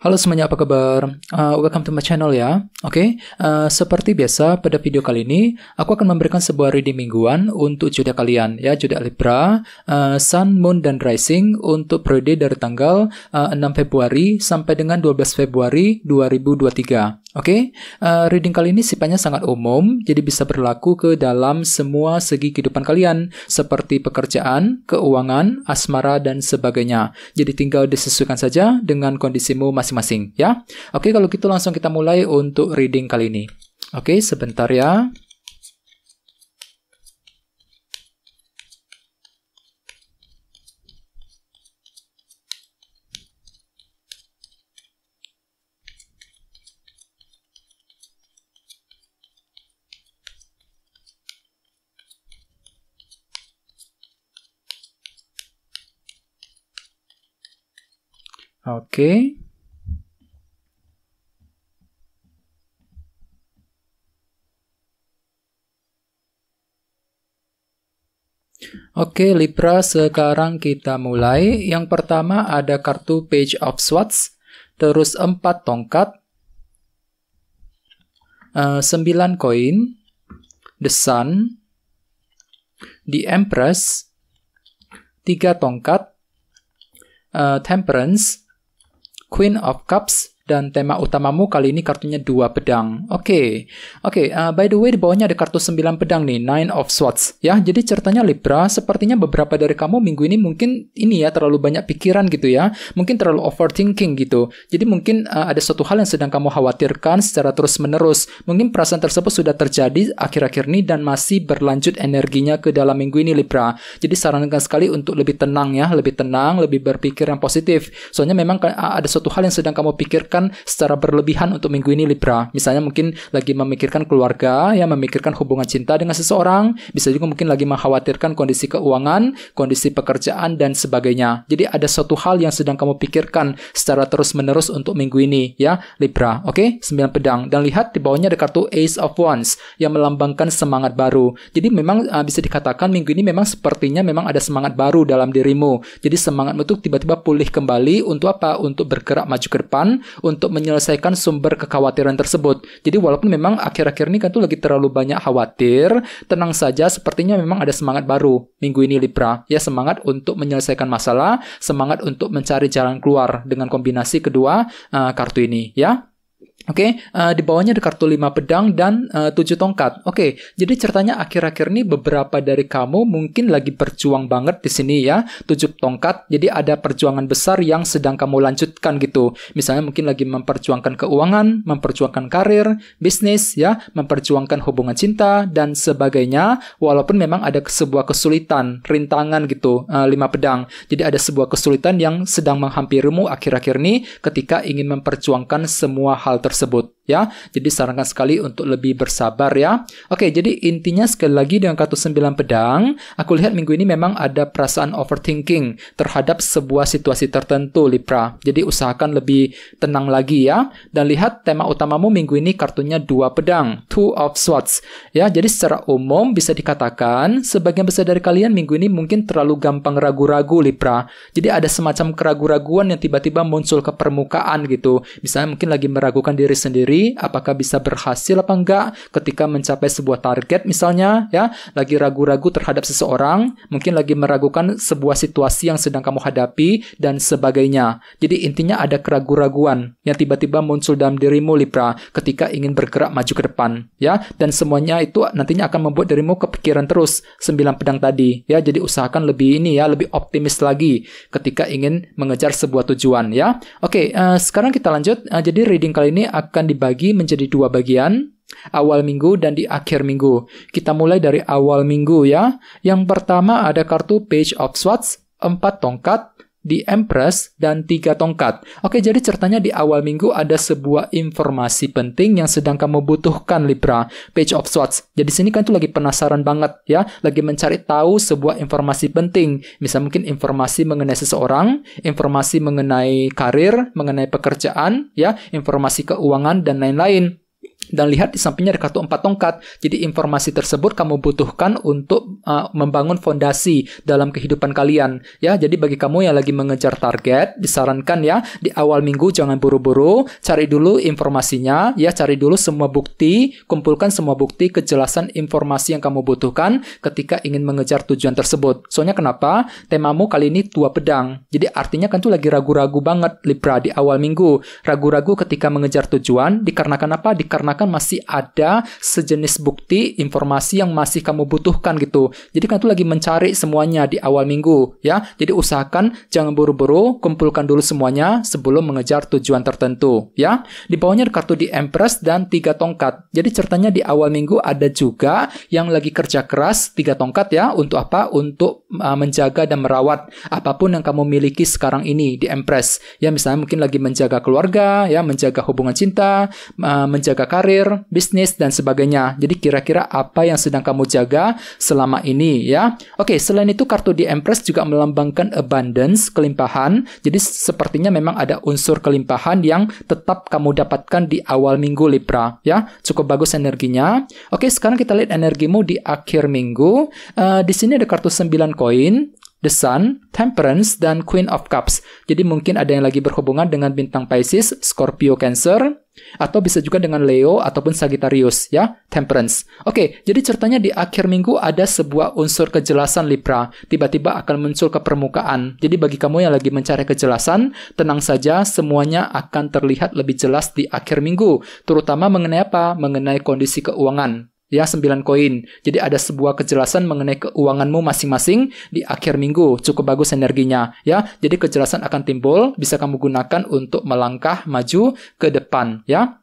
Halo semuanya, apa kabar? Uh, welcome to my channel ya. Oke, okay? uh, seperti biasa pada video kali ini, aku akan memberikan sebuah reading mingguan untuk jodoh kalian ya, jodoh Libra, uh, Sun, Moon, dan Rising untuk periode dari tanggal uh, 6 Februari sampai dengan 12 Februari 2023. Oke, okay? uh, reading kali ini sifatnya sangat umum, jadi bisa berlaku ke dalam semua segi kehidupan kalian, seperti pekerjaan, keuangan, asmara, dan sebagainya. Jadi tinggal disesuaikan saja dengan kondisimu masing masing-masing ya. Oke, kalau gitu langsung kita mulai untuk reading kali ini. Oke, sebentar ya. Oke. Okay. Oke Libra, sekarang kita mulai. Yang pertama ada kartu Page of Swords, terus 4 tongkat, eh, sembilan 9 koin, The Sun, The Empress, 3 tongkat, eh, Temperance, Queen of Cups, dan tema utamamu kali ini kartunya dua pedang. Oke, okay. oke. Okay, uh, eh, by the way di bawahnya ada kartu sembilan pedang nih, Nine of Swords. Ya, jadi ceritanya Libra. Sepertinya beberapa dari kamu minggu ini mungkin ini ya terlalu banyak pikiran gitu ya, mungkin terlalu overthinking gitu. Jadi mungkin uh, ada suatu hal yang sedang kamu khawatirkan secara terus menerus. Mungkin perasaan tersebut sudah terjadi akhir-akhir ini dan masih berlanjut energinya ke dalam minggu ini Libra. Jadi sarankan sekali untuk lebih tenang ya, lebih tenang, lebih berpikir yang positif. Soalnya memang ada suatu hal yang sedang kamu pikirkan memikirkan secara berlebihan untuk minggu ini Libra. Misalnya mungkin lagi memikirkan keluarga, ya memikirkan hubungan cinta dengan seseorang, bisa juga mungkin lagi mengkhawatirkan kondisi keuangan, kondisi pekerjaan dan sebagainya. Jadi ada suatu hal yang sedang kamu pikirkan secara terus-menerus untuk minggu ini ya Libra. Oke, okay? 9 pedang dan lihat di bawahnya ada kartu Ace of Wands yang melambangkan semangat baru. Jadi memang uh, bisa dikatakan minggu ini memang sepertinya memang ada semangat baru dalam dirimu. Jadi semangatmu itu tiba-tiba pulih kembali untuk apa? Untuk bergerak maju ke depan, untuk menyelesaikan sumber kekhawatiran tersebut. Jadi walaupun memang akhir-akhir ini kan tuh lagi terlalu banyak khawatir, tenang saja sepertinya memang ada semangat baru minggu ini Libra. Ya semangat untuk menyelesaikan masalah, semangat untuk mencari jalan keluar dengan kombinasi kedua uh, kartu ini ya. Oke, okay, uh, eh, di bawahnya ada kartu 5 pedang dan eh, uh, 7 tongkat. Oke, okay, jadi ceritanya akhir-akhir ini beberapa dari kamu mungkin lagi berjuang banget di sini ya, 7 tongkat. Jadi ada perjuangan besar yang sedang kamu lanjutkan gitu. Misalnya mungkin lagi memperjuangkan keuangan, memperjuangkan karir, bisnis ya, memperjuangkan hubungan cinta dan sebagainya. Walaupun memang ada sebuah kesulitan, rintangan gitu, uh, pedang. Jadi ada sebuah kesulitan yang sedang menghampirimu akhir-akhir ini ketika ingin memperjuangkan semua hal tersebut tersebut ya. Jadi sarankan sekali untuk lebih bersabar ya. Oke, jadi intinya sekali lagi dengan kartu sembilan pedang, aku lihat minggu ini memang ada perasaan overthinking terhadap sebuah situasi tertentu Libra. Jadi usahakan lebih tenang lagi ya. Dan lihat tema utamamu minggu ini kartunya dua pedang, Two of Swords. Ya, jadi secara umum bisa dikatakan sebagian besar dari kalian minggu ini mungkin terlalu gampang ragu-ragu Libra. Jadi ada semacam keraguan-raguan yang tiba-tiba muncul ke permukaan gitu. Misalnya mungkin lagi meragukan diri sendiri apakah bisa berhasil apa enggak ketika mencapai sebuah target misalnya ya, lagi ragu-ragu terhadap seseorang, mungkin lagi meragukan sebuah situasi yang sedang kamu hadapi dan sebagainya. Jadi intinya ada keraguan-raguan yang tiba-tiba muncul dalam dirimu Libra ketika ingin bergerak maju ke depan ya dan semuanya itu nantinya akan membuat dirimu kepikiran terus sembilan pedang tadi ya jadi usahakan lebih ini ya lebih optimis lagi ketika ingin mengejar sebuah tujuan ya. Oke, uh, sekarang kita lanjut. Uh, jadi reading kali ini akan dibagi dibagi menjadi dua bagian, awal minggu dan di akhir minggu. Kita mulai dari awal minggu ya. Yang pertama ada kartu Page of Swords, empat tongkat, di Empress, dan tiga tongkat. Oke, jadi ceritanya di awal minggu ada sebuah informasi penting yang sedang kamu butuhkan, Libra. Page of Swords. Jadi sini kan tuh lagi penasaran banget ya, lagi mencari tahu sebuah informasi penting. Misal mungkin informasi mengenai seseorang, informasi mengenai karir, mengenai pekerjaan, ya, informasi keuangan, dan lain-lain. Dan lihat di sampingnya ada kartu empat tongkat. Jadi informasi tersebut kamu butuhkan untuk uh, membangun fondasi dalam kehidupan kalian. Ya, jadi bagi kamu yang lagi mengejar target, disarankan ya di awal minggu jangan buru-buru, cari dulu informasinya, ya cari dulu semua bukti, kumpulkan semua bukti, kejelasan informasi yang kamu butuhkan ketika ingin mengejar tujuan tersebut. Soalnya kenapa? Temamu kali ini tua pedang. Jadi artinya kan tuh lagi ragu-ragu banget Libra di awal minggu. Ragu-ragu ketika mengejar tujuan dikarenakan apa? Dikarenakan kan masih ada sejenis bukti informasi yang masih kamu butuhkan gitu. Jadi kan itu lagi mencari semuanya di awal minggu ya. Jadi usahakan jangan buru-buru, kumpulkan dulu semuanya sebelum mengejar tujuan tertentu ya. Di bawahnya ada kartu di Empress dan tiga tongkat. Jadi ceritanya di awal minggu ada juga yang lagi kerja keras tiga tongkat ya untuk apa? Untuk uh, menjaga dan merawat apapun yang kamu miliki sekarang ini di Empress. Ya misalnya mungkin lagi menjaga keluarga ya, menjaga hubungan cinta, uh, menjaga karir karir, bisnis, dan sebagainya. Jadi kira-kira apa yang sedang kamu jaga selama ini ya. Oke, selain itu kartu di Empress juga melambangkan abundance, kelimpahan. Jadi sepertinya memang ada unsur kelimpahan yang tetap kamu dapatkan di awal minggu Libra ya. Cukup bagus energinya. Oke, sekarang kita lihat energimu di akhir minggu. Uh, di sini ada kartu 9 koin, The Sun, Temperance, dan Queen of Cups. Jadi mungkin ada yang lagi berhubungan dengan bintang Pisces, Scorpio Cancer, atau bisa juga dengan Leo ataupun Sagittarius ya, Temperance. Oke, jadi ceritanya di akhir minggu ada sebuah unsur kejelasan Libra, tiba-tiba akan muncul ke permukaan. Jadi bagi kamu yang lagi mencari kejelasan, tenang saja semuanya akan terlihat lebih jelas di akhir minggu, terutama mengenai apa? Mengenai kondisi keuangan ya 9 koin. Jadi ada sebuah kejelasan mengenai keuanganmu masing-masing di akhir minggu. Cukup bagus energinya ya. Jadi kejelasan akan timbul bisa kamu gunakan untuk melangkah maju ke depan ya.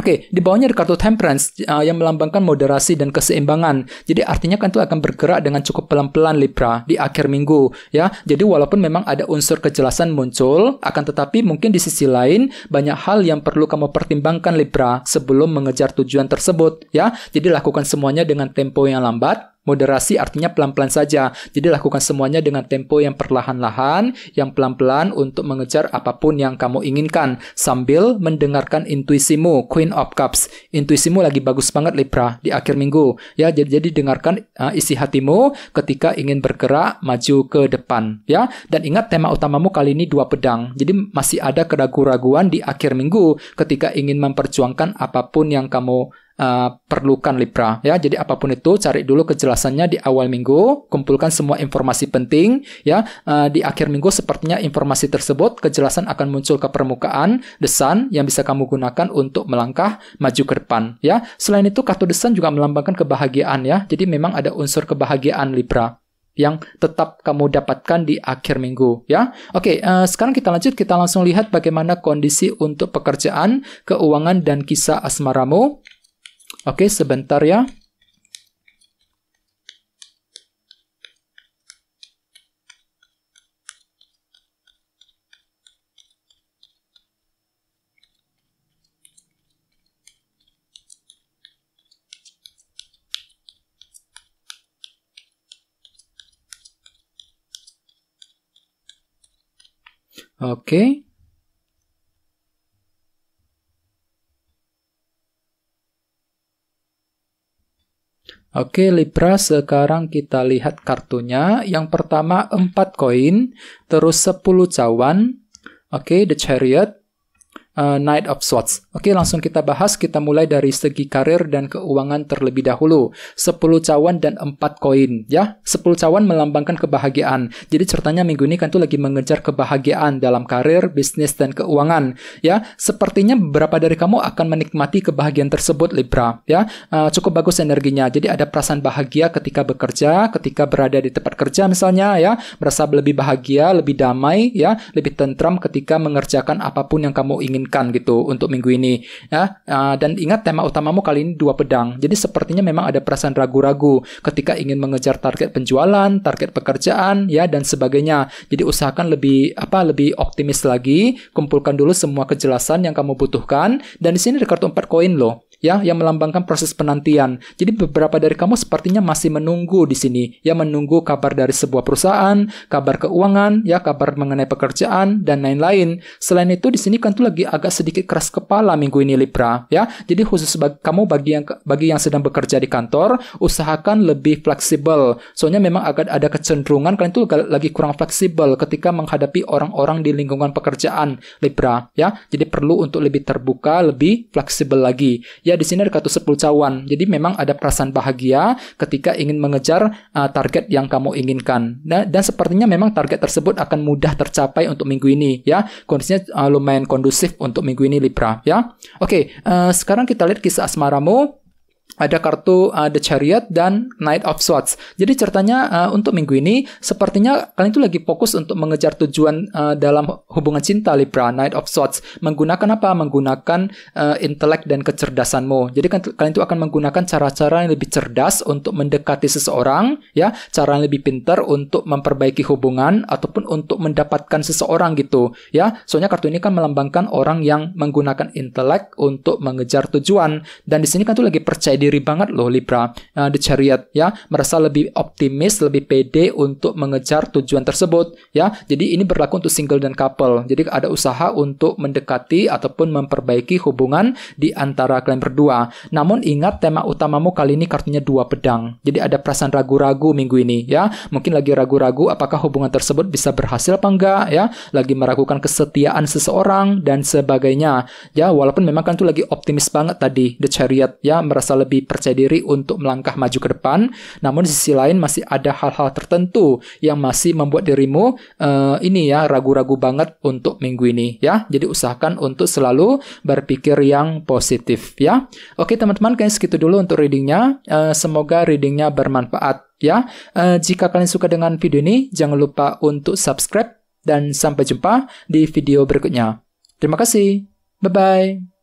Oke, okay, di bawahnya ada kartu temperance uh, yang melambangkan moderasi dan keseimbangan. Jadi artinya kan itu akan bergerak dengan cukup pelan-pelan Libra di akhir minggu ya. Jadi walaupun memang ada unsur kejelasan muncul, akan tetapi mungkin di sisi lain banyak hal yang perlu kamu pertimbangkan Libra sebelum mengejar tujuan tersebut ya. Jadi lakukan semuanya dengan tempo yang lambat Moderasi artinya pelan-pelan saja. Jadi lakukan semuanya dengan tempo yang perlahan-lahan, yang pelan-pelan untuk mengejar apapun yang kamu inginkan sambil mendengarkan intuisimu, Queen of Cups. Intuisimu lagi bagus banget Libra di akhir minggu. Ya, jadi, jadi dengarkan uh, isi hatimu ketika ingin bergerak maju ke depan, ya. Dan ingat tema utamamu kali ini dua pedang. Jadi masih ada keraguan-keraguan di akhir minggu ketika ingin memperjuangkan apapun yang kamu Eh, perlukan Libra ya. Jadi apapun itu cari dulu kejelasannya di awal minggu, kumpulkan semua informasi penting ya. Uh, di akhir minggu sepertinya informasi tersebut kejelasan akan muncul ke permukaan desan yang bisa kamu gunakan untuk melangkah maju ke depan ya. Selain itu kartu desan juga melambangkan kebahagiaan ya. Jadi memang ada unsur kebahagiaan Libra yang tetap kamu dapatkan di akhir minggu ya. Oke, okay, uh, eh, sekarang kita lanjut kita langsung lihat bagaimana kondisi untuk pekerjaan, keuangan dan kisah asmaramu. Oke, sebentar ya. Oke. Okay. Oke Libra, sekarang kita lihat kartunya. Yang pertama 4 koin, terus 10 cawan. Oke, The Chariot, uh, Knight of Swords. Oke, langsung kita bahas. Kita mulai dari segi karir dan keuangan terlebih dahulu. 10 cawan dan 4 koin, ya. 10 cawan melambangkan kebahagiaan. Jadi ceritanya minggu ini kan tuh lagi mengejar kebahagiaan dalam karir, bisnis, dan keuangan, ya. Sepertinya beberapa dari kamu akan menikmati kebahagiaan tersebut, Libra, ya. Uh, cukup bagus energinya. Jadi ada perasaan bahagia ketika bekerja, ketika berada di tempat kerja misalnya, ya. Merasa lebih bahagia, lebih damai, ya. Lebih tentram ketika mengerjakan apapun yang kamu ingin inginkan gitu untuk minggu ini. Ya, uh, dan ingat tema utamamu kali ini dua pedang. Jadi sepertinya memang ada perasaan ragu-ragu ketika ingin mengejar target penjualan, target pekerjaan, ya dan sebagainya. Jadi usahakan lebih apa lebih optimis lagi, kumpulkan dulu semua kejelasan yang kamu butuhkan dan di sini ada kartu 4 koin loh ya yang melambangkan proses penantian. Jadi beberapa dari kamu sepertinya masih menunggu di sini, ya menunggu kabar dari sebuah perusahaan, kabar keuangan, ya kabar mengenai pekerjaan dan lain-lain. Selain itu di sini kan tuh lagi agak sedikit keras kepala minggu ini Libra, ya. Jadi khusus bagi kamu bagi yang bagi yang sedang bekerja di kantor, usahakan lebih fleksibel. Soalnya memang agak ada kecenderungan kalian tuh lagi kurang fleksibel ketika menghadapi orang-orang di lingkungan pekerjaan Libra, ya. Jadi perlu untuk lebih terbuka, lebih fleksibel lagi Ya di sini ada kartu 10 cawan. Jadi memang ada perasaan bahagia ketika ingin mengejar uh, target yang kamu inginkan. Nah, dan sepertinya memang target tersebut akan mudah tercapai untuk minggu ini ya. Kondisinya uh, lumayan kondusif untuk minggu ini Libra ya. Oke, okay, uh, sekarang kita lihat kisah asmaramu ada kartu uh, The Chariot dan Knight of Swords. Jadi ceritanya uh, untuk minggu ini sepertinya kalian itu lagi fokus untuk mengejar tujuan uh, dalam hubungan cinta Libra Knight of Swords. Menggunakan apa? Menggunakan uh, intelek dan kecerdasanmu. Jadi kan kalian itu akan menggunakan cara-cara yang lebih cerdas untuk mendekati seseorang, ya, cara yang lebih pintar untuk memperbaiki hubungan ataupun untuk mendapatkan seseorang gitu, ya. Soalnya kartu ini kan melambangkan orang yang menggunakan intelek untuk mengejar tujuan dan di sini kan tuh lagi percaya diri diri banget loh Libra uh, di chariot ya merasa lebih optimis lebih pede untuk mengejar tujuan tersebut ya jadi ini berlaku untuk single dan couple jadi ada usaha untuk mendekati ataupun memperbaiki hubungan di antara kalian berdua namun ingat tema utamamu kali ini kartunya dua pedang jadi ada perasaan ragu-ragu minggu ini ya mungkin lagi ragu-ragu apakah hubungan tersebut bisa berhasil apa enggak ya lagi meragukan kesetiaan seseorang dan sebagainya ya walaupun memang kan itu lagi optimis banget tadi the chariot ya merasa lebih lebih percaya diri untuk melangkah maju ke depan. Namun di sisi lain masih ada hal-hal tertentu yang masih membuat dirimu uh, ini ya ragu-ragu banget untuk minggu ini ya. Jadi usahakan untuk selalu berpikir yang positif ya. Oke teman-teman, kayaknya segitu dulu untuk readingnya. Uh, semoga readingnya bermanfaat ya. Uh, jika kalian suka dengan video ini, jangan lupa untuk subscribe dan sampai jumpa di video berikutnya. Terima kasih. Bye-bye.